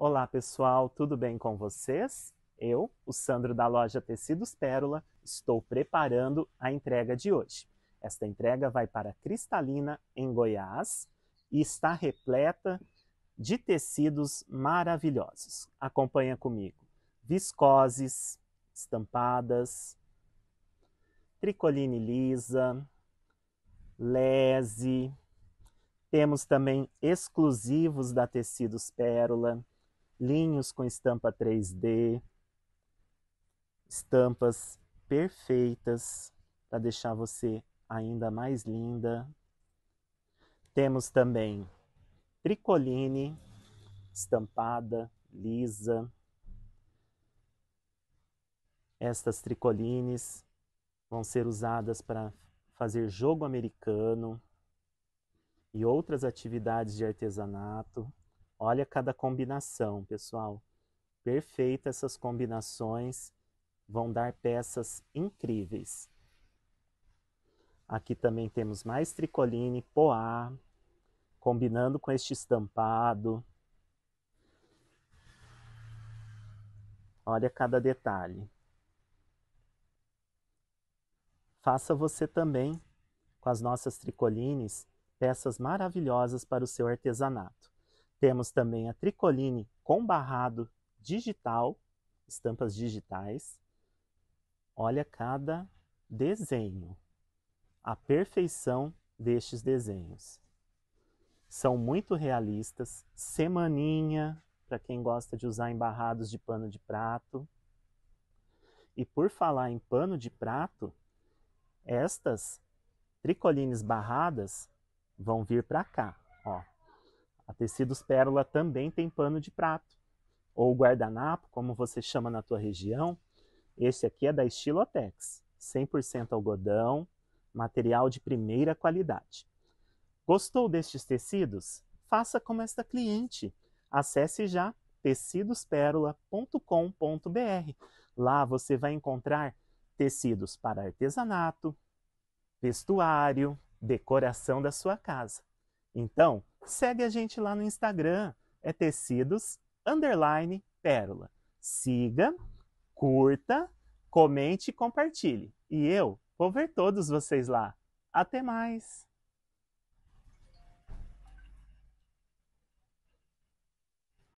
Olá pessoal, tudo bem com vocês? Eu, o Sandro da loja Tecidos Pérola, estou preparando a entrega de hoje. Esta entrega vai para Cristalina, em Goiás, e está repleta de tecidos maravilhosos. Acompanha comigo. Viscoses, estampadas, tricoline lisa, lese. Temos também exclusivos da Tecidos Pérola linhos com estampa 3D, estampas perfeitas para deixar você ainda mais linda. Temos também tricoline estampada, lisa. Estas tricolines vão ser usadas para fazer jogo americano e outras atividades de artesanato. Olha cada combinação, pessoal. Perfeita essas combinações, vão dar peças incríveis. Aqui também temos mais tricoline poá, combinando com este estampado. Olha cada detalhe. Faça você também, com as nossas tricolines, peças maravilhosas para o seu artesanato. Temos também a tricoline com barrado digital, estampas digitais. Olha cada desenho, a perfeição destes desenhos. São muito realistas, semaninha, para quem gosta de usar embarrados de pano de prato. E por falar em pano de prato, estas tricolines barradas vão vir para cá. A Tecidos Pérola também tem pano de prato, ou guardanapo, como você chama na tua região. Este aqui é da Estilotex, 100% algodão, material de primeira qualidade. Gostou destes tecidos? Faça como esta cliente. Acesse já tecidosperola.com.br. Lá você vai encontrar tecidos para artesanato, vestuário, decoração da sua casa. Então, Segue a gente lá no Instagram, é tecidos underline pérola. Siga, curta, comente e compartilhe. E eu vou ver todos vocês lá. Até mais!